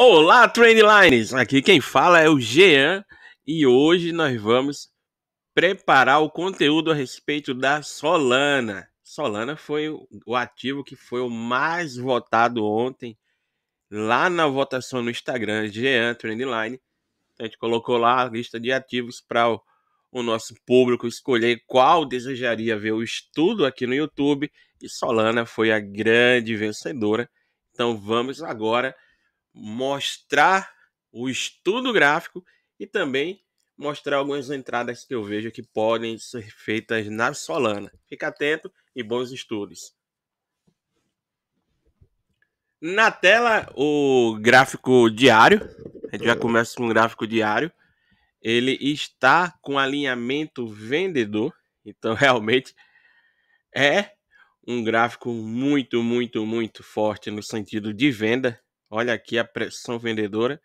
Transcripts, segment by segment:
Olá, Trendlines! Aqui quem fala é o Jean e hoje nós vamos preparar o conteúdo a respeito da Solana. Solana foi o ativo que foi o mais votado ontem lá na votação no Instagram, Jean Trendline. Então, a gente colocou lá a lista de ativos para o, o nosso público escolher qual desejaria ver o estudo aqui no YouTube e Solana foi a grande vencedora. Então vamos agora mostrar o estudo gráfico e também mostrar algumas entradas que eu vejo que podem ser feitas na Solana. Fica atento e bons estudos. Na tela, o gráfico diário. A gente já começa com o gráfico diário. Ele está com alinhamento vendedor. Então, realmente, é um gráfico muito, muito, muito forte no sentido de venda. Olha aqui a pressão vendedora.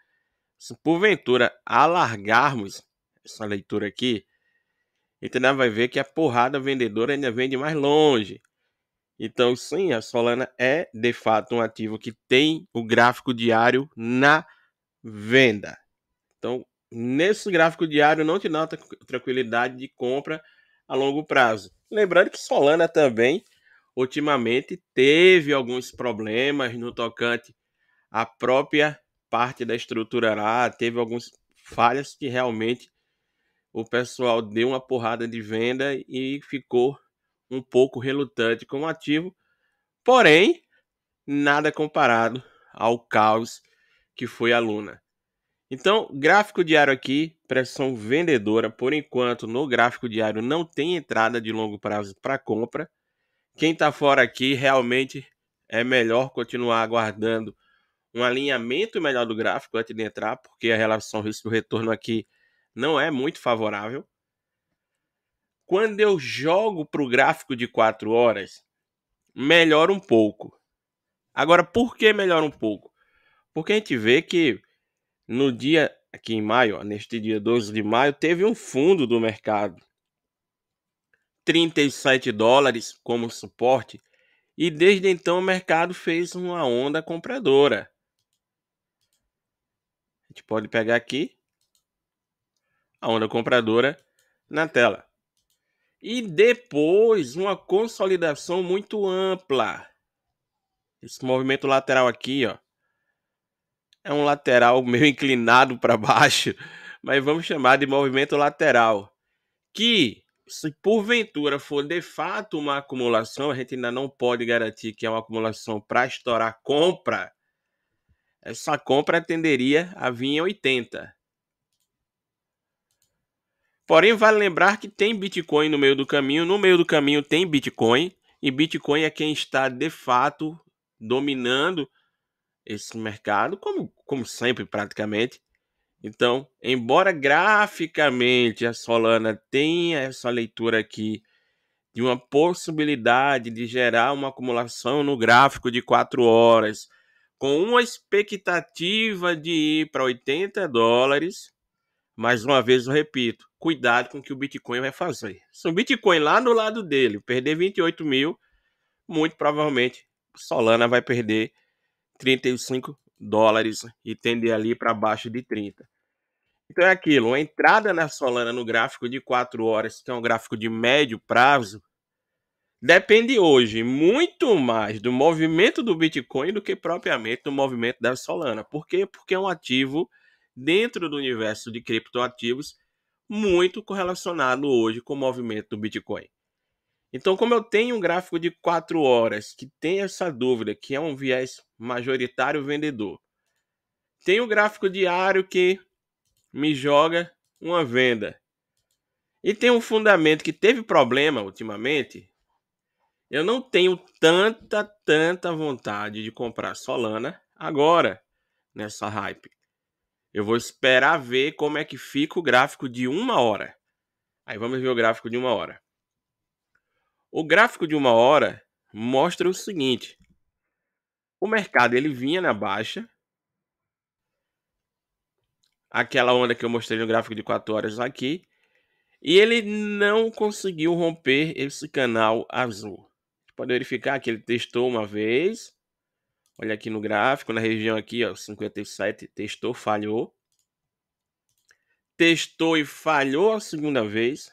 Se porventura alargarmos essa leitura aqui, então vai ver que a porrada vendedora ainda vende mais longe. Então, sim, a Solana é de fato um ativo que tem o gráfico diário na venda. Então, nesse gráfico diário não te dá tranquilidade de compra a longo prazo. Lembrando que Solana também ultimamente teve alguns problemas no tocante a própria parte da estrutura lá teve algumas falhas que realmente o pessoal deu uma porrada de venda e ficou um pouco relutante com o ativo, porém, nada comparado ao caos que foi a Luna. Então, gráfico diário aqui, pressão vendedora. Por enquanto, no gráfico diário não tem entrada de longo prazo para compra. Quem está fora aqui realmente é melhor continuar aguardando um alinhamento melhor do gráfico antes de entrar, porque a relação risco-retorno aqui não é muito favorável. Quando eu jogo para o gráfico de 4 horas, melhora um pouco. Agora, por que melhora um pouco? Porque a gente vê que no dia, aqui em maio, neste dia 12 de maio, teve um fundo do mercado. 37 dólares como suporte. E desde então o mercado fez uma onda compradora. A gente pode pegar aqui a onda compradora na tela. E depois uma consolidação muito ampla. Esse movimento lateral aqui, ó. É um lateral meio inclinado para baixo, mas vamos chamar de movimento lateral. Que, se porventura for de fato uma acumulação, a gente ainda não pode garantir que é uma acumulação para estourar compra essa compra tenderia a vir em 80. Porém, vale lembrar que tem Bitcoin no meio do caminho, no meio do caminho tem Bitcoin, e Bitcoin é quem está de fato dominando esse mercado, como, como sempre praticamente. Então, embora graficamente a Solana tenha essa leitura aqui de uma possibilidade de gerar uma acumulação no gráfico de 4 horas, com uma expectativa de ir para 80 dólares. Mais uma vez eu repito, cuidado com o que o Bitcoin vai fazer. Se o Bitcoin lá no lado dele perder 28 mil, muito provavelmente Solana vai perder 35 dólares e tender ali para baixo de 30. Então é aquilo, uma entrada na Solana no gráfico de 4 horas, que é um gráfico de médio prazo, depende hoje muito mais do movimento do Bitcoin do que propriamente do movimento da Solana. Por quê? Porque é um ativo dentro do universo de criptoativos muito correlacionado hoje com o movimento do Bitcoin. Então, como eu tenho um gráfico de 4 horas que tem essa dúvida, que é um viés majoritário vendedor, tem o um gráfico diário que me joga uma venda. E tem um fundamento que teve problema ultimamente, eu não tenho tanta, tanta vontade de comprar Solana agora, nessa hype. Eu vou esperar ver como é que fica o gráfico de uma hora. Aí vamos ver o gráfico de uma hora. O gráfico de uma hora mostra o seguinte: o mercado ele vinha na baixa. Aquela onda que eu mostrei no gráfico de 4 horas aqui. E ele não conseguiu romper esse canal azul pode verificar que ele testou uma vez. Olha aqui no gráfico, na região aqui, ó, 57, testou, falhou. Testou e falhou a segunda vez.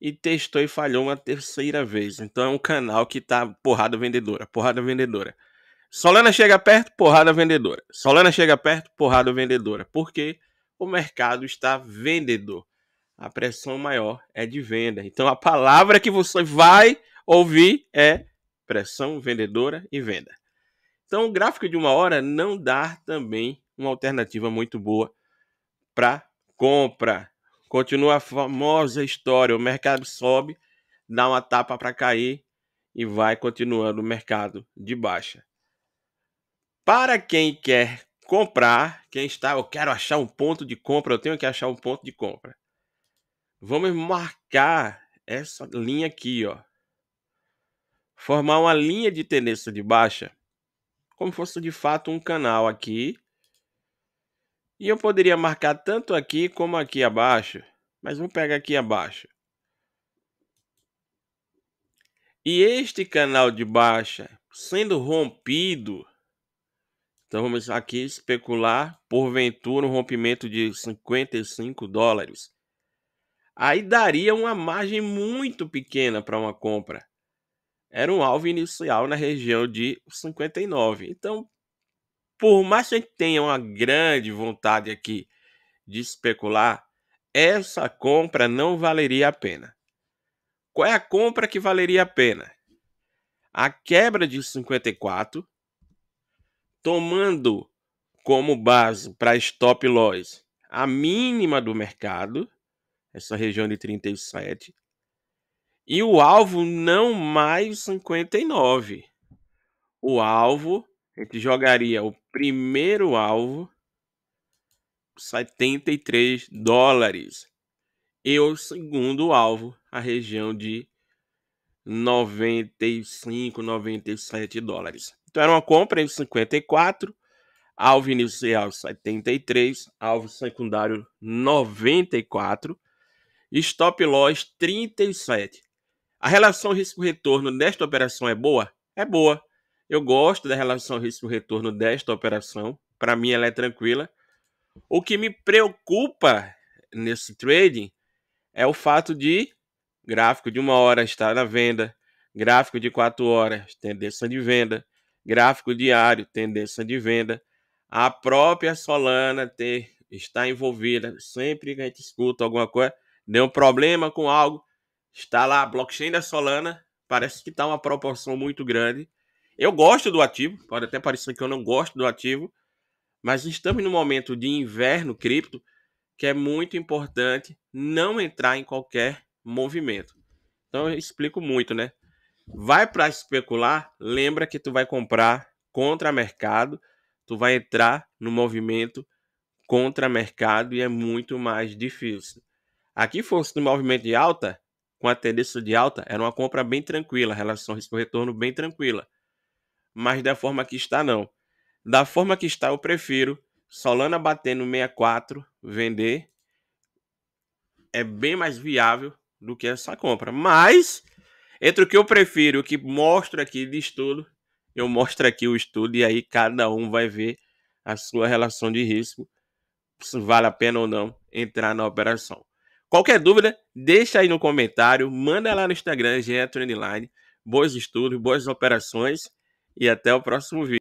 E testou e falhou uma terceira vez. Então é um canal que tá porrada vendedora, porrada vendedora. Solana chega perto, porrada vendedora. Solana chega perto, porrada vendedora. Porque o mercado está vendedor. A pressão maior é de venda. Então a palavra que você vai ouvir é pressão vendedora e venda. Então, o gráfico de uma hora não dá também uma alternativa muito boa para compra. Continua a famosa história: o mercado sobe, dá uma tapa para cair e vai continuando o mercado de baixa. Para quem quer comprar, quem está, eu quero achar um ponto de compra, eu tenho que achar um ponto de compra. Vamos marcar essa linha aqui, ó formar uma linha de tendência de baixa, como fosse de fato um canal aqui. E eu poderia marcar tanto aqui como aqui abaixo, mas vou pegar aqui abaixo. E este canal de baixa sendo rompido, então vamos aqui especular, porventura um rompimento de 55 dólares. Aí daria uma margem muito pequena para uma compra era um alvo inicial na região de 59. Então, por mais que a gente tenha uma grande vontade aqui de especular, essa compra não valeria a pena. Qual é a compra que valeria a pena? A quebra de 54, tomando como base para stop loss a mínima do mercado, essa região de 37, e o alvo não mais 59. O alvo, a gente jogaria o primeiro alvo 73 dólares. E o segundo alvo, a região de 95, 97 dólares. Então era uma compra em 54, alvo inicial 73, alvo secundário 94, stop loss 37. A relação risco-retorno desta operação é boa? É boa. Eu gosto da relação risco-retorno desta operação. Para mim, ela é tranquila. O que me preocupa nesse trading é o fato de gráfico de uma hora estar na venda, gráfico de quatro horas, tendência de venda, gráfico diário, tendência de venda. A própria Solana ter, está envolvida. Sempre que a gente escuta alguma coisa, deu um problema com algo, Está lá a blockchain da Solana, parece que está uma proporção muito grande. Eu gosto do ativo, pode até parecer que eu não gosto do ativo, mas estamos no momento de inverno cripto, que é muito importante não entrar em qualquer movimento. Então eu explico muito, né? Vai para especular, lembra que tu vai comprar contra mercado, tu vai entrar no movimento contra mercado e é muito mais difícil. Aqui fosse no movimento de alta, com a tendência de alta, era uma compra bem tranquila, relação risco-retorno bem tranquila. Mas da forma que está, não. Da forma que está, eu prefiro Solana batendo 64, vender. É bem mais viável do que essa compra. Mas, entre o que eu prefiro, o que mostro aqui de estudo, eu mostro aqui o estudo e aí cada um vai ver a sua relação de risco, se vale a pena ou não entrar na operação. Qualquer dúvida, deixa aí no comentário, manda lá no Instagram, GE Boas estudos, boas operações e até o próximo vídeo.